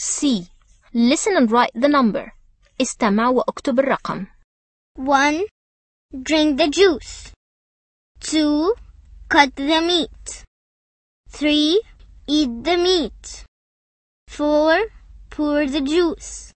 C. Listen and write the number. استمع واكتب الرقم. 1. Drink the juice. 2. Cut the meat. 3. Eat the meat. 4. Pour the juice.